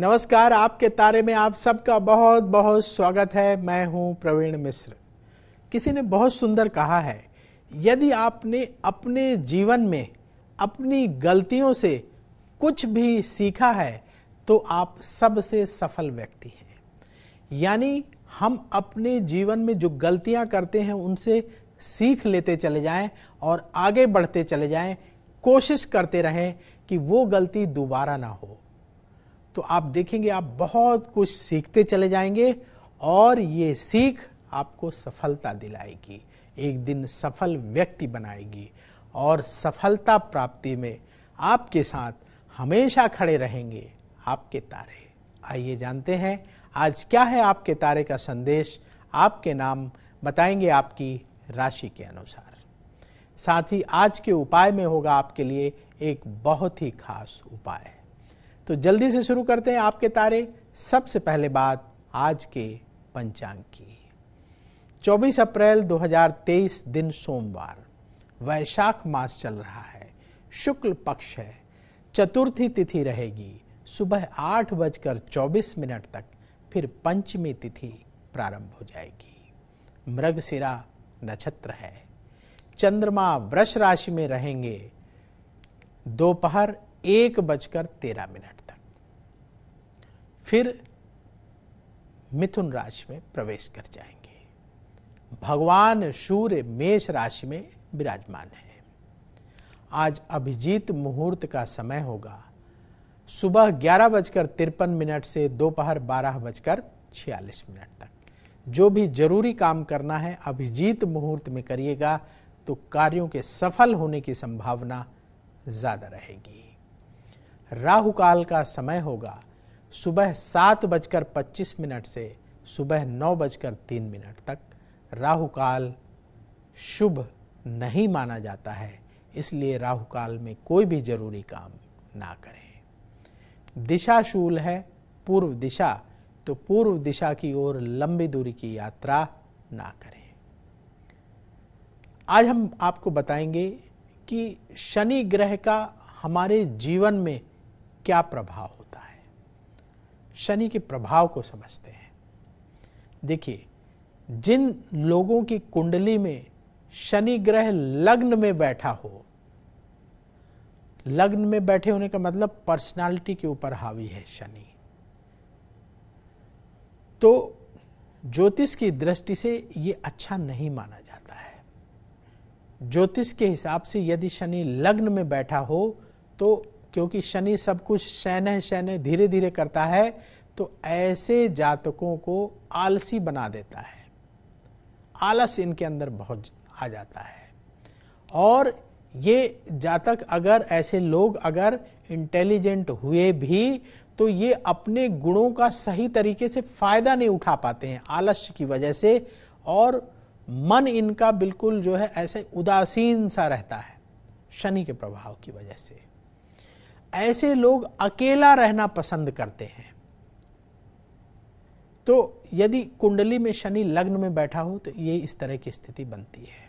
नमस्कार आपके तारे में आप सबका बहुत बहुत स्वागत है मैं हूं प्रवीण मिश्र किसी ने बहुत सुंदर कहा है यदि आपने अपने जीवन में अपनी गलतियों से कुछ भी सीखा है तो आप सबसे सफल व्यक्ति हैं यानी हम अपने जीवन में जो गलतियां करते हैं उनसे सीख लेते चले जाएं और आगे बढ़ते चले जाएं कोशिश करते रहें कि वो गलती दोबारा ना हो तो आप देखेंगे आप बहुत कुछ सीखते चले जाएंगे और ये सीख आपको सफलता दिलाएगी एक दिन सफल व्यक्ति बनाएगी और सफलता प्राप्ति में आपके साथ हमेशा खड़े रहेंगे आपके तारे आइए जानते हैं आज क्या है आपके तारे का संदेश आपके नाम बताएंगे आपकी राशि के अनुसार साथ ही आज के उपाय में होगा आपके लिए एक बहुत ही खास उपाय तो जल्दी से शुरू करते हैं आपके तारे सबसे पहले बात आज के पंचांग की 24 अप्रैल 2023 दिन सोमवार वैशाख मास चल रहा है शुक्ल पक्ष है चतुर्थी तिथि रहेगी सुबह आठ बजकर चौबीस मिनट तक फिर पंचमी तिथि प्रारंभ हो जाएगी मृगशिरा नक्षत्र है चंद्रमा वृष राशि में रहेंगे दोपहर एक बजकर तेरह मिनट फिर मिथुन राशि में प्रवेश कर जाएंगे भगवान सूर्य मेष राशि में विराजमान है आज अभिजीत मुहूर्त का समय होगा सुबह ग्यारह बजकर तिरपन मिनट से दोपहर बारह बजकर छियालीस मिनट तक जो भी जरूरी काम करना है अभिजीत मुहूर्त में करिएगा तो कार्यों के सफल होने की संभावना ज़्यादा रहेगी राहु काल का समय होगा सुबह सात बजकर पच्चीस मिनट से सुबह नौ बजकर तीन मिनट तक राहु काल शुभ नहीं माना जाता है इसलिए राहु काल में कोई भी जरूरी काम ना करें दिशाशूल है पूर्व दिशा तो पूर्व दिशा की ओर लंबी दूरी की यात्रा ना करें आज हम आपको बताएंगे कि शनि ग्रह का हमारे जीवन में क्या प्रभाव शनि के प्रभाव को समझते हैं देखिए जिन लोगों की कुंडली में शनि ग्रह लग्न में बैठा हो लग्न में बैठे होने का मतलब पर्सनालिटी के ऊपर हावी है शनि तो ज्योतिष की दृष्टि से यह अच्छा नहीं माना जाता है ज्योतिष के हिसाब से यदि शनि लग्न में बैठा हो तो क्योंकि शनि सब कुछ शैन शैन धीरे धीरे करता है तो ऐसे जातकों को आलसी बना देता है आलस इनके अंदर बहुत आ जाता है और ये जातक अगर ऐसे लोग अगर इंटेलिजेंट हुए भी तो ये अपने गुणों का सही तरीके से फायदा नहीं उठा पाते हैं आलस्य की वजह से और मन इनका बिल्कुल जो है ऐसे उदासीन सा रहता है शनि के प्रभाव की वजह से ऐसे लोग अकेला रहना पसंद करते हैं तो यदि कुंडली में शनि लग्न में बैठा हो तो ये इस तरह की स्थिति बनती है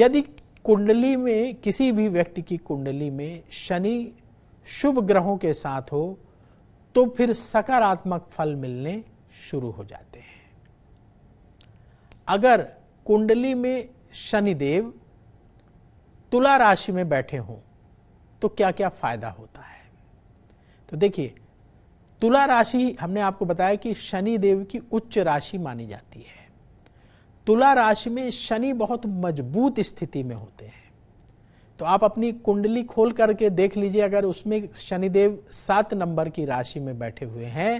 यदि कुंडली में किसी भी व्यक्ति की कुंडली में शनि शुभ ग्रहों के साथ हो तो फिर सकारात्मक फल मिलने शुरू हो जाते हैं अगर कुंडली में शनिदेव तुला राशि में बैठे हों तो क्या क्या फायदा होता है तो देखिए तुला राशि हमने आपको बताया कि शनि देव की उच्च राशि मानी जाती है तुला राशि में शनि बहुत मजबूत स्थिति में होते हैं तो आप अपनी कुंडली खोल करके देख लीजिए अगर उसमें शनिदेव सात नंबर की राशि में बैठे हुए हैं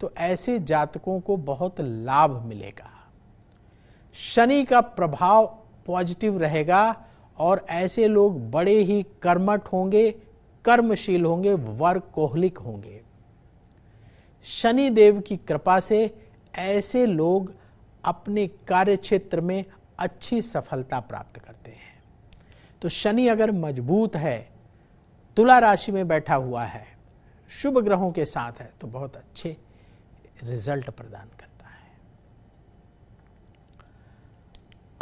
तो ऐसे जातकों को बहुत लाभ मिलेगा शनि का प्रभाव पॉजिटिव रहेगा और ऐसे लोग बड़े ही कर्मठ होंगे कर्मशील होंगे वर्कोहलिक होंगे शनि देव की कृपा से ऐसे लोग अपने कार्य क्षेत्र में अच्छी सफलता प्राप्त करते हैं तो शनि अगर मजबूत है तुला राशि में बैठा हुआ है शुभ ग्रहों के साथ है तो बहुत अच्छे रिजल्ट प्रदान करता है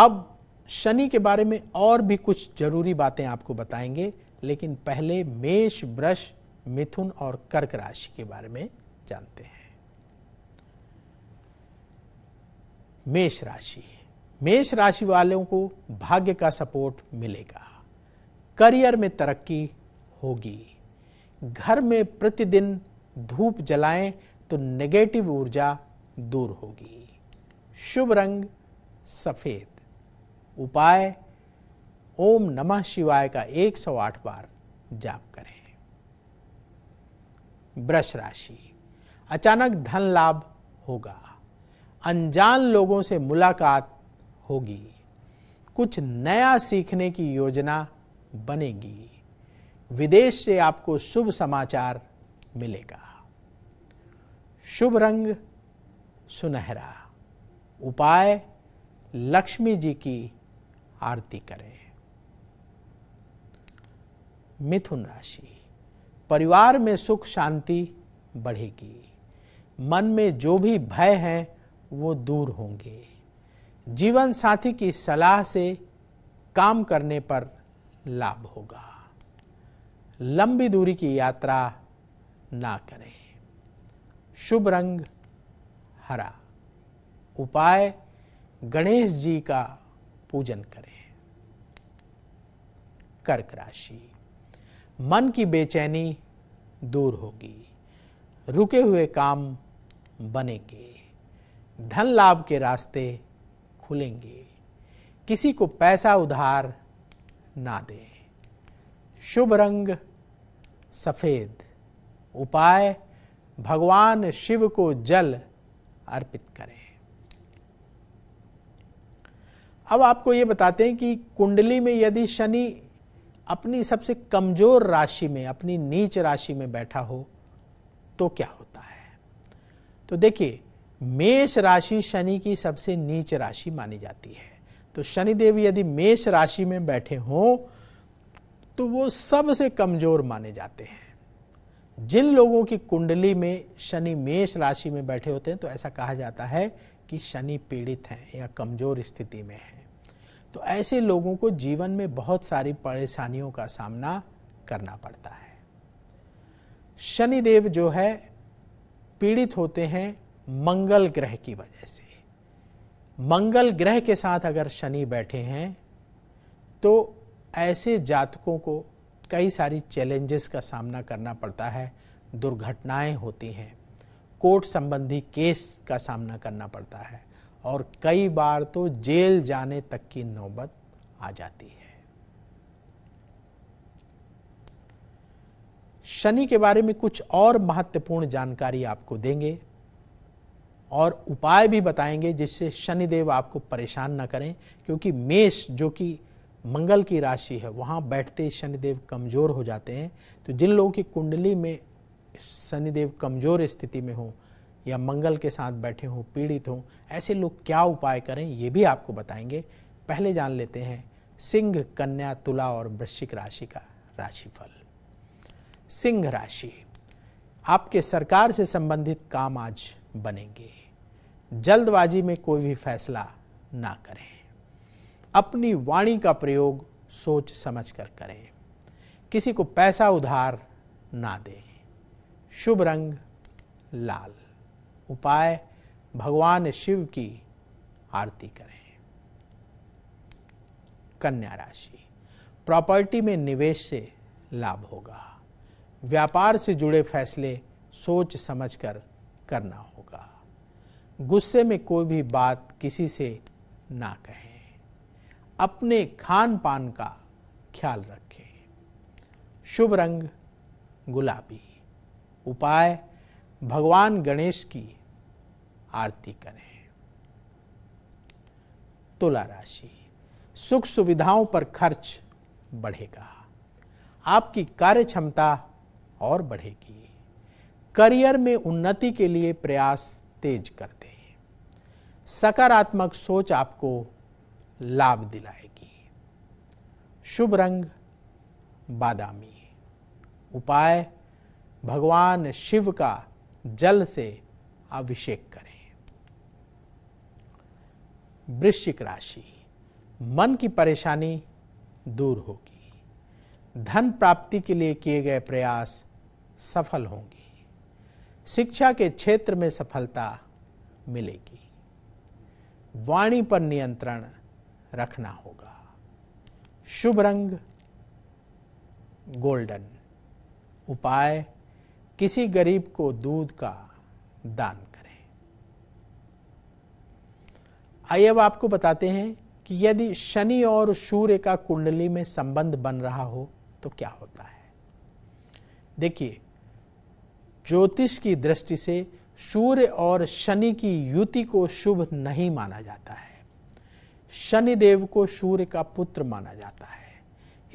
अब शनि के बारे में और भी कुछ जरूरी बातें आपको बताएंगे लेकिन पहले मेष ब्रश मिथुन और कर्क राशि के बारे में जानते हैं मेष राशि मेष राशि वालों को भाग्य का सपोर्ट मिलेगा करियर में तरक्की होगी घर में प्रतिदिन धूप जलाएं तो नेगेटिव ऊर्जा दूर होगी शुभ रंग सफेद उपाय ओम नमः शिवाय का 108 बार जाप करें ब्रश राशि अचानक धन लाभ होगा अनजान लोगों से मुलाकात होगी कुछ नया सीखने की योजना बनेगी विदेश से आपको शुभ समाचार मिलेगा शुभ रंग सुनहरा उपाय लक्ष्मी जी की आरती करें मिथुन राशि परिवार में सुख शांति बढ़ेगी मन में जो भी भय है वो दूर होंगे जीवन साथी की सलाह से काम करने पर लाभ होगा लंबी दूरी की यात्रा ना करें शुभ रंग हरा उपाय गणेश जी का पूजन करें कर्क राशि मन की बेचैनी दूर होगी रुके हुए काम बनेंगे धन लाभ के रास्ते खुलेंगे किसी को पैसा उधार ना दें शुभ रंग सफेद उपाय भगवान शिव को जल अर्पित करें अब आपको ये बताते हैं कि कुंडली में यदि शनि अपनी सबसे कमजोर राशि में अपनी नीच राशि में बैठा हो तो क्या होता है तो देखिए मेष राशि शनि की सबसे नीच राशि मानी जाती है तो शनिदेव यदि मेष राशि में बैठे हों तो वो सबसे कमजोर माने जाते हैं जिन लोगों की कुंडली में शनि मेष राशि में बैठे होते हैं तो ऐसा कहा जाता है कि शनि पीड़ित हैं या कमजोर स्थिति में हैं तो ऐसे लोगों को जीवन में बहुत सारी परेशानियों का सामना करना पड़ता है शनिदेव जो है पीड़ित होते हैं मंगल ग्रह की वजह से मंगल ग्रह के साथ अगर शनि बैठे हैं तो ऐसे जातकों को कई सारी चैलेंजेस का सामना करना पड़ता है दुर्घटनाएं होती हैं कोर्ट संबंधी केस का सामना करना पड़ता है और कई बार तो जेल जाने तक की नौबत आ जाती है शनि के बारे में कुछ और महत्वपूर्ण जानकारी आपको देंगे और उपाय भी बताएंगे जिससे शनिदेव आपको परेशान ना करें क्योंकि मेष जो कि मंगल की राशि है वहां बैठते शनिदेव कमज़ोर हो जाते हैं तो जिन लोगों की कुंडली में शनिदेव कमज़ोर स्थिति में हों या मंगल के साथ बैठे हों पीड़ित हों ऐसे लोग क्या उपाय करें ये भी आपको बताएंगे पहले जान लेते हैं सिंह कन्या तुला और वृश्चिक राशि का राशिफल सिंह राशि आपके सरकार से संबंधित काम आज बनेंगे जल्दबाजी में कोई भी फैसला ना करें अपनी वाणी का प्रयोग सोच समझ कर करें किसी को पैसा उधार ना दें शुभ रंग लाल उपाय भगवान शिव की आरती करें कन्या राशि प्रॉपर्टी में निवेश से लाभ होगा व्यापार से जुड़े फैसले सोच समझकर करना होगा गुस्से में कोई भी बात किसी से ना कहें अपने खान पान का ख्याल रखें शुभ रंग गुलाबी उपाय भगवान गणेश की आरती करें तुला राशि सुख सुविधाओं पर खर्च बढ़ेगा आपकी कार्य क्षमता और बढ़ेगी करियर में उन्नति के लिए प्रयास तेज कर दें सकारात्मक सोच आपको लाभ दिलाएगी शुभ रंग बादामी उपाय भगवान शिव का जल से अभिषेक करें वृश्चिक राशि मन की परेशानी दूर होगी धन प्राप्ति के लिए किए गए प्रयास सफल होंगे शिक्षा के क्षेत्र में सफलता मिलेगी वाणी पर नियंत्रण रखना होगा शुभ रंग गोल्डन उपाय किसी गरीब को दूध का दान आइए अब आपको बताते हैं कि यदि शनि और सूर्य का कुंडली में संबंध बन रहा हो तो क्या होता है देखिए ज्योतिष की दृष्टि से सूर्य और शनि की युति को शुभ नहीं माना जाता है शनि देव को सूर्य का पुत्र माना जाता है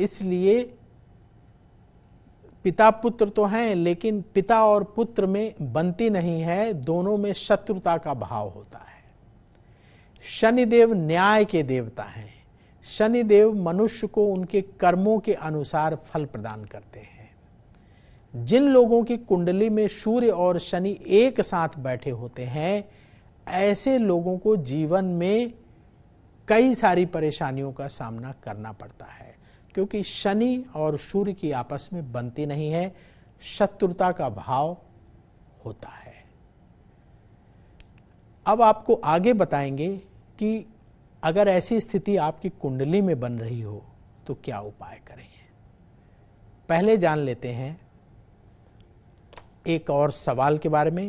इसलिए पिता पुत्र तो हैं लेकिन पिता और पुत्र में बनती नहीं है दोनों में शत्रुता का भाव होता है शनिदेव न्याय के देवता हैं शनिदेव मनुष्य को उनके कर्मों के अनुसार फल प्रदान करते हैं जिन लोगों की कुंडली में सूर्य और शनि एक साथ बैठे होते हैं ऐसे लोगों को जीवन में कई सारी परेशानियों का सामना करना पड़ता है क्योंकि शनि और सूर्य की आपस में बनती नहीं है शत्रुता का भाव होता है अब आपको आगे बताएंगे कि अगर ऐसी स्थिति आपकी कुंडली में बन रही हो तो क्या उपाय करें पहले जान लेते हैं एक और सवाल के बारे में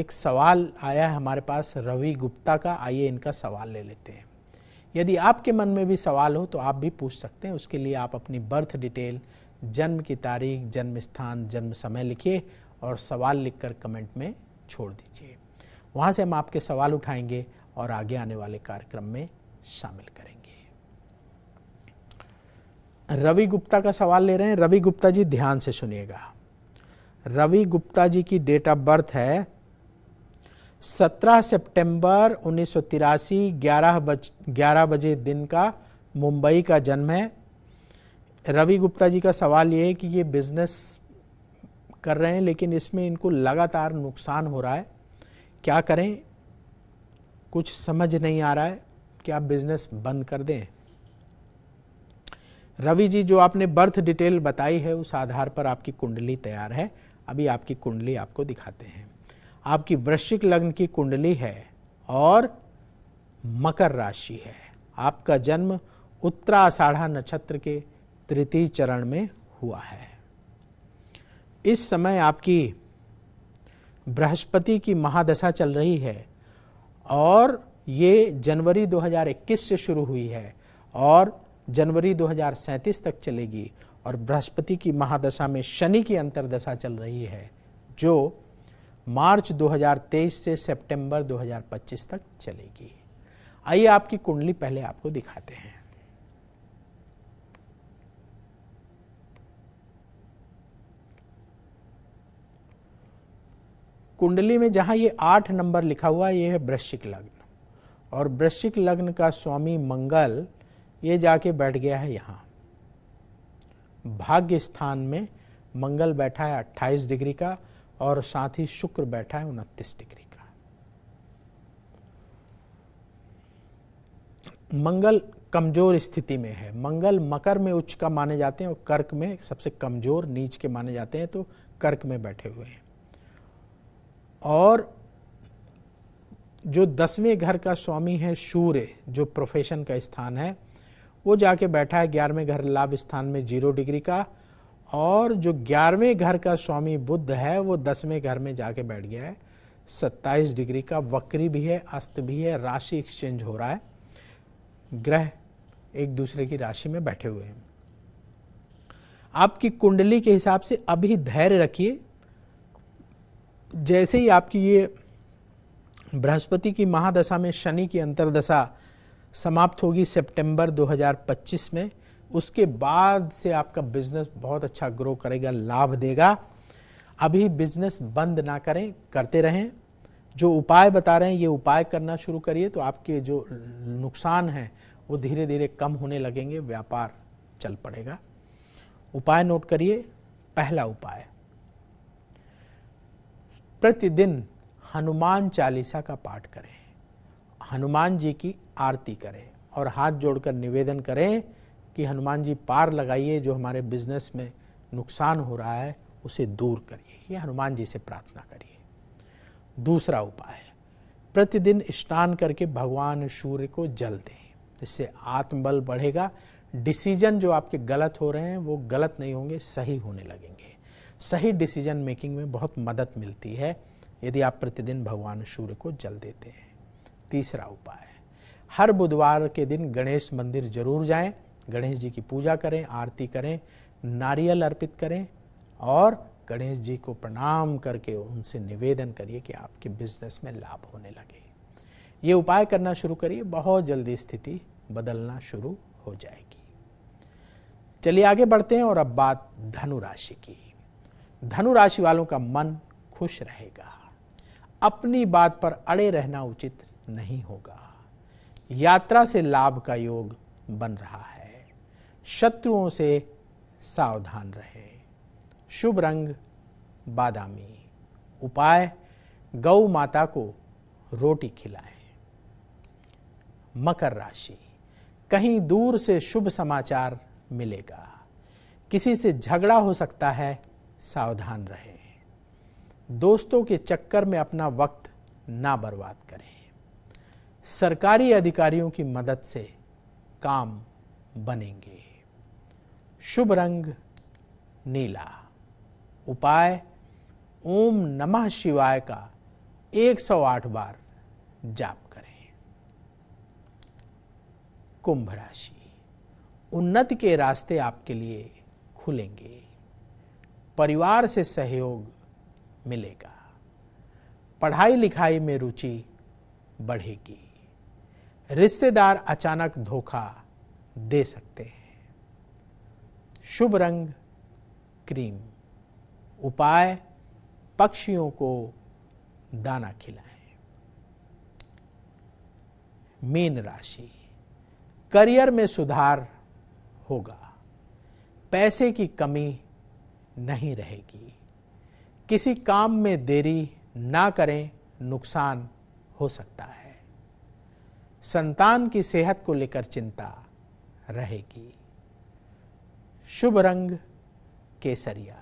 एक सवाल आया है हमारे पास रवि गुप्ता का आइए इनका सवाल ले लेते हैं यदि आपके मन में भी सवाल हो तो आप भी पूछ सकते हैं उसके लिए आप अपनी बर्थ डिटेल जन्म की तारीख जन्म स्थान जन्म समय लिखिए और सवाल लिखकर कमेंट में छोड़ दीजिए वहाँ से हम आपके सवाल उठाएंगे और आगे आने वाले कार्यक्रम में शामिल करेंगे रवि गुप्ता का सवाल ले रहे हैं रवि गुप्ता जी ध्यान से सुनिएगा रवि गुप्ता जी की डेट ऑफ बर्थ है 17 सितंबर उन्नीस सौ तिरासी ग्यारह बज ग्यारह बजे दिन का मुंबई का जन्म है रवि गुप्ता जी का सवाल ये है कि ये बिज़नेस कर रहे हैं लेकिन इसमें इनको लगातार नुकसान हो रहा है क्या करें कुछ समझ नहीं आ रहा है क्या बिजनेस बंद कर दें रवि जी जो आपने बर्थ डिटेल बताई है उस आधार पर आपकी कुंडली तैयार है अभी आपकी कुंडली आपको दिखाते हैं आपकी वृश्चिक लग्न की कुंडली है और मकर राशि है आपका जन्म उत्तराषाढ़ा नक्षत्र के तृतीय चरण में हुआ है इस समय आपकी बृहस्पति की महादशा चल रही है और ये जनवरी 2021 से शुरू हुई है और जनवरी 2037 तक चलेगी और बृहस्पति की महादशा में शनि की अंतरदशा चल रही है जो मार्च 2023 से सितंबर 2025 तक चलेगी आइए आपकी कुंडली पहले आपको दिखाते हैं कुंडली में जहाँ ये आठ नंबर लिखा हुआ ये है वृश्चिक लग्न और वृश्चिक लग्न का स्वामी मंगल ये जाके बैठ गया है यहाँ भाग्य स्थान में मंगल बैठा है अट्ठाईस डिग्री का और साथ ही शुक्र बैठा है उनतीस डिग्री का मंगल कमजोर स्थिति में है मंगल मकर में उच्च का माने जाते हैं और कर्क में सबसे कमजोर नीच के माने जाते हैं तो कर्क में बैठे हुए हैं और जो दसवें घर का स्वामी है सूर्य जो प्रोफेशन का स्थान है वो जाके बैठा है ग्यारहवें घर लाभ स्थान में जीरो डिग्री का और जो ग्यारहवें घर का स्वामी बुद्ध है वो दसवें घर में जाके बैठ गया है सत्ताईस डिग्री का वक्री भी है अस्त भी है राशि एक्सचेंज हो रहा है ग्रह एक दूसरे की राशि में बैठे हुए हैं आपकी कुंडली के हिसाब से अभी धैर्य रखिए जैसे ही आपकी ये बृहस्पति की महादशा में शनि की अंतरदशा समाप्त होगी सितंबर 2025 में उसके बाद से आपका बिजनेस बहुत अच्छा ग्रो करेगा लाभ देगा अभी बिजनेस बंद ना करें करते रहें जो उपाय बता रहे हैं ये उपाय करना शुरू करिए तो आपके जो नुकसान हैं वो धीरे धीरे कम होने लगेंगे व्यापार चल पड़ेगा उपाय नोट करिए पहला उपाय प्रतिदिन हनुमान चालीसा का पाठ करें हनुमान जी की आरती करें और हाथ जोड़कर निवेदन करें कि हनुमान जी पार लगाइए जो हमारे बिजनेस में नुकसान हो रहा है उसे दूर करिए ये हनुमान जी से प्रार्थना करिए दूसरा उपाय प्रतिदिन स्नान करके भगवान सूर्य को जल दें इससे आत्मबल बढ़ेगा डिसीजन जो आपके गलत हो रहे हैं वो गलत नहीं होंगे सही होने लगेंगे सही डिसीजन मेकिंग में बहुत मदद मिलती है यदि आप प्रतिदिन भगवान सूर्य को जल देते हैं तीसरा उपाय हर बुधवार के दिन गणेश मंदिर जरूर जाएं, गणेश जी की पूजा करें आरती करें नारियल अर्पित करें और गणेश जी को प्रणाम करके उनसे निवेदन करिए कि आपके बिजनेस में लाभ होने लगे ये उपाय करना शुरू करिए बहुत जल्दी स्थिति बदलना शुरू हो जाएगी चलिए आगे बढ़ते हैं और अब बात धनु राशि की धनु राशि वालों का मन खुश रहेगा अपनी बात पर अड़े रहना उचित नहीं होगा यात्रा से लाभ का योग बन रहा है शत्रुओं से सावधान रहे शुभ रंग बादामी उपाय गौ माता को रोटी खिलाएं मकर राशि कहीं दूर से शुभ समाचार मिलेगा किसी से झगड़ा हो सकता है सावधान रहें दोस्तों के चक्कर में अपना वक्त ना बर्बाद करें सरकारी अधिकारियों की मदद से काम बनेंगे शुभ रंग नीला उपाय ओम नमः शिवाय का 108 बार जाप करें कुंभ राशि उन्नति के रास्ते आपके लिए खुलेंगे परिवार से सहयोग मिलेगा पढ़ाई लिखाई में रुचि बढ़ेगी रिश्तेदार अचानक धोखा दे सकते हैं शुभ रंग क्रीम उपाय पक्षियों को दाना खिलाएं मीन राशि करियर में सुधार होगा पैसे की कमी नहीं रहेगी किसी काम में देरी ना करें नुकसान हो सकता है संतान की सेहत को लेकर चिंता रहेगी शुभ रंग केसरिया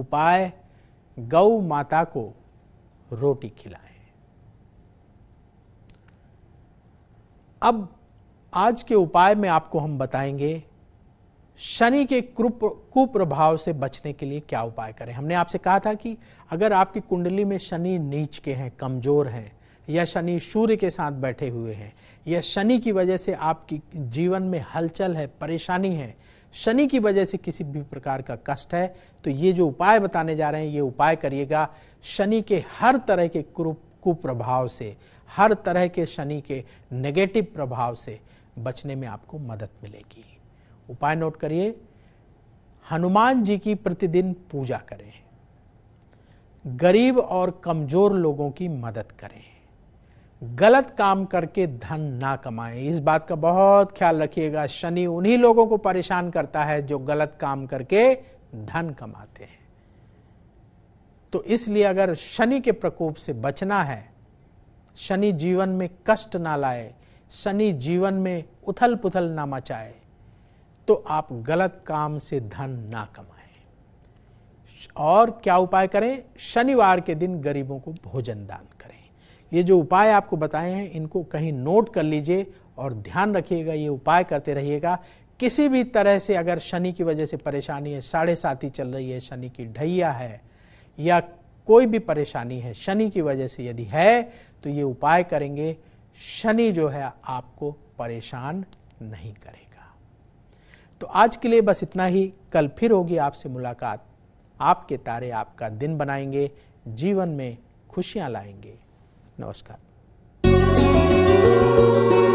उपाय गौ माता को रोटी खिलाएं अब आज के उपाय में आपको हम बताएंगे शनि के कुप कुप्रभाव से बचने के लिए क्या उपाय करें हमने आपसे कहा था कि अगर आपकी कुंडली में शनि नीच के हैं कमजोर हैं या शनि सूर्य के साथ बैठे हुए हैं या शनि की वजह से आपकी जीवन में हलचल है परेशानी है शनि की वजह से किसी भी प्रकार का कष्ट है तो ये जो उपाय बताने जा रहे हैं ये उपाय करिएगा शनि के हर तरह के कुप्रभाव से हर तरह के शनि के नेगेटिव प्रभाव से बचने में आपको मदद मिलेगी उपाय नोट करिए हनुमान जी की प्रतिदिन पूजा करें गरीब और कमजोर लोगों की मदद करें गलत काम करके धन ना कमाएं इस बात का बहुत ख्याल रखिएगा शनि उन्हीं लोगों को परेशान करता है जो गलत काम करके धन कमाते हैं तो इसलिए अगर शनि के प्रकोप से बचना है शनि जीवन में कष्ट ना लाए शनि जीवन में उथल पुथल ना मचाए तो आप गलत काम से धन ना कमाएं और क्या उपाय करें शनिवार के दिन गरीबों को भोजन दान करें ये जो उपाय आपको बताए हैं इनको कहीं नोट कर लीजिए और ध्यान रखिएगा ये उपाय करते रहिएगा किसी भी तरह से अगर शनि की वजह से परेशानी है साढ़े साथी चल रही है शनि की ढैया है या कोई भी परेशानी है शनि की वजह से यदि है तो ये उपाय करेंगे शनि जो है आपको परेशान नहीं करेगा तो आज के लिए बस इतना ही कल फिर होगी आपसे मुलाकात आपके तारे आपका दिन बनाएंगे जीवन में खुशियां लाएंगे नमस्कार